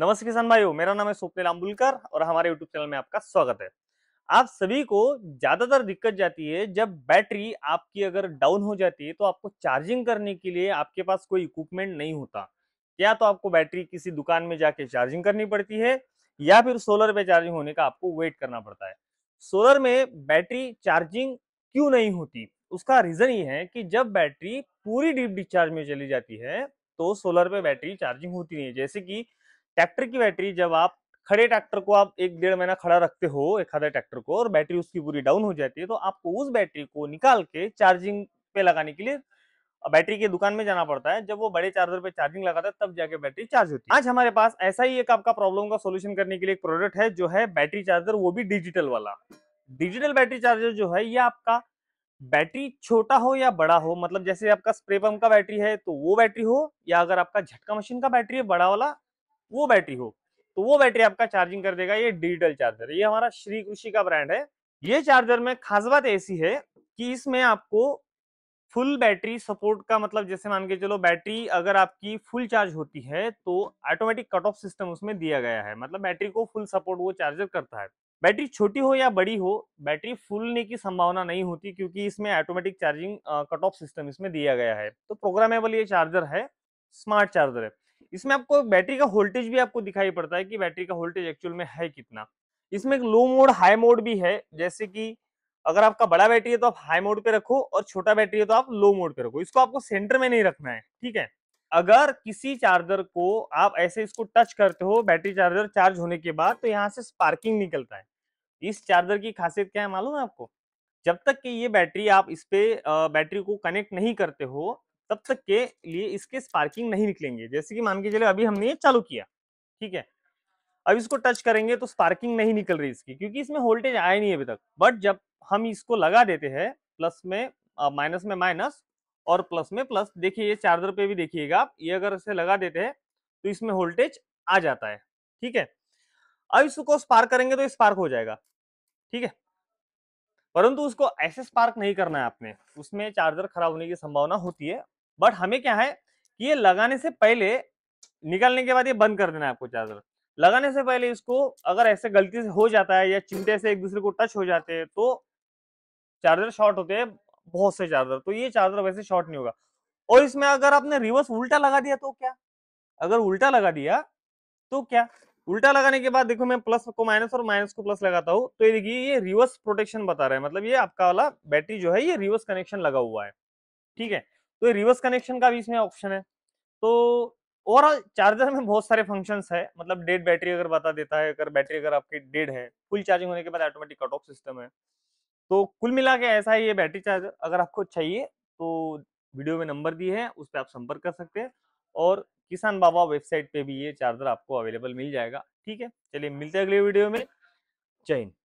नमस्ते किसान भाइयों मेरा नाम है स्वप्निल आंबुलकर और हमारे यूट्यूब चैनल में आपका स्वागत है आप सभी को ज्यादातर दिक्कत जाती है जब बैटरी आपकी अगर डाउन हो जाती है तो आपको चार्जिंग करने के लिए आपके पास कोई इक्विपमेंट नहीं होता या तो आपको बैटरी किसी दुकान में जाके चार्जिंग करनी पड़ती है या फिर सोलर पे चार्जिंग होने का आपको वेट करना पड़ता है सोलर में बैटरी चार्जिंग क्यों नहीं होती उसका रीजन ये है कि जब बैटरी पूरी डीप डिस्चार्ज में चली जाती है तो सोलर पे बैटरी चार्जिंग होती नहीं है जैसे कि ट्रैक्टर की बैटरी जब आप खड़े ट्रैक्टर को आप एक डेढ़ महीना खड़ा रखते हो एक आधा ट्रैक्टर को और बैटरी उसकी पूरी डाउन हो जाती है तो आपको उस बैटरी को निकाल के चार्जिंग पे लगाने के लिए बैटरी के दुकान में जाना पड़ता है जब वो बड़े चार्जर पे चार्जिंग लगाता है तब जाके बैटरी चार्ज होती है आज हमारे पास ऐसा ही एक आपका प्रॉब्लम का सोल्यूशन करने के लिए एक प्रोडक्ट है जो है बैटरी चार्जर वो भी डिजिटल वाला डिजिटल बैटरी चार्जर जो है ये आपका बैटरी छोटा हो या बड़ा हो मतलब जैसे आपका स्प्रे पंप का बैटरी है तो वो बैटरी हो या अगर आपका झटका मशीन का बैटरी है बड़ा वाला वो बैटरी हो तो वो बैटरी आपका चार्जिंग कर देगा ये डिजिटल चार्जर ये हमारा श्री कृषि का ब्रांड है ये चार्जर में खास बात ऐसी है कि इसमें आपको फुल बैटरी सपोर्ट का मतलब जैसे मान के चलो बैटरी अगर आपकी फुल चार्ज होती है तो ऑटोमेटिक कट ऑफ सिस्टम उसमें दिया गया है मतलब बैटरी को फुल सपोर्ट वो चार्जर करता है बैटरी छोटी हो या बड़ी हो बैटरी फुलने की संभावना नहीं होती क्योंकि इसमें automatic charging cut off system इसमें दिया गया है तो प्रोग्रामेबल ये चार्जर है स्मार्ट चार्जर है इसमें आपको बैटरी का वोल्टेज भी आपको दिखाई पड़ता है कि बैटरी का वोल्टेज एक्चुअल में है कितना इसमें एक लो मोड हाई मोड भी है जैसे कि अगर आपका बड़ा बैटरी है तो आप हाई मोड पे रखो और छोटा बैटरी है तो आप लो मोड पे रखो इसको आपको सेंटर में नहीं रखना है ठीक है अगर किसी चार्जर को आप ऐसे इसको टच करते हो बैटरी चार्जर चार्ज होने के बाद तो यहाँ से स्पार्किंग निकलता है इस चार्जर की खासियत क्या है मालूम है आपको जब तक कि ये बैटरी आप इस पे बैटरी को कनेक्ट नहीं करते हो तब तक के लिए इसके स्पार्किंग नहीं निकलेंगे जैसे कि मान के चले अभी हमने ये चालू किया ठीक है अब इसको टच करेंगे तो स्पार्किंग नहीं निकल रही इसकी क्योंकि इसमें वोल्टेज आया नहीं है अभी तक बट जब हम इसको लगा देते हैं प्लस में माइनस में माइनस और प्लस में प्लस देखिए ये चार्जर पे भी देखिएगा आप ये अगर इसे लगा देते हैं तो इसमें वोल्टेज आ जाता है ठीक है अब इसको स्पार्क करेंगे तो स्पार्क हो जाएगा ठीक है परंतु उसको ऐसे स्पार्क नहीं करना है आपने उसमें चार्जर खराब होने की संभावना होती है बट हमें क्या है कि ये लगाने से पहले निकालने के बाद ये बंद कर देना है आपको चार्जर लगाने से पहले इसको अगर ऐसे गलती से हो जाता है या चिमटे से एक दूसरे को टच हो जाते हैं तो चार्जर शॉर्ट होते हैं बहुत से चार्जर तो ये चार्जर वैसे शॉर्ट नहीं होगा और इसमें अगर आपने रिवर्स उल्टा लगा दिया तो क्या अगर उल्टा लगा दिया तो क्या उल्टा लगाने के बाद देखो मैं प्लस को माइनस और माइनस को प्लस लगाता हूँ तो ये देखिए ये रिवर्स प्रोटेक्शन बता रहा है मतलब ये आपका वाला बैटरी जो है ये रिवर्स कनेक्शन लगा हुआ है ठीक है तो रिवर्स कनेक्शन का भी इसमें ऑप्शन है तो ओवरऑल चार्जर में बहुत सारे फंक्शन है मतलब डेड बैटरी अगर बता देता है अगर बैटरी अगर आपकी डेड है फुल चार्जिंग होने के बाद ऑटोमेटिक कट ऑफ सिस्टम है तो कुल मिला के ऐसा ही ये बैटरी चार्जर अगर आपको चाहिए तो वीडियो में नंबर दिए है उस पर आप संपर्क कर सकते हैं और किसान बाबा वेबसाइट पे भी ये चार्जर आपको अवेलेबल मिल जाएगा ठीक है चलिए मिलते हैं अगले वीडियो में जय हिंद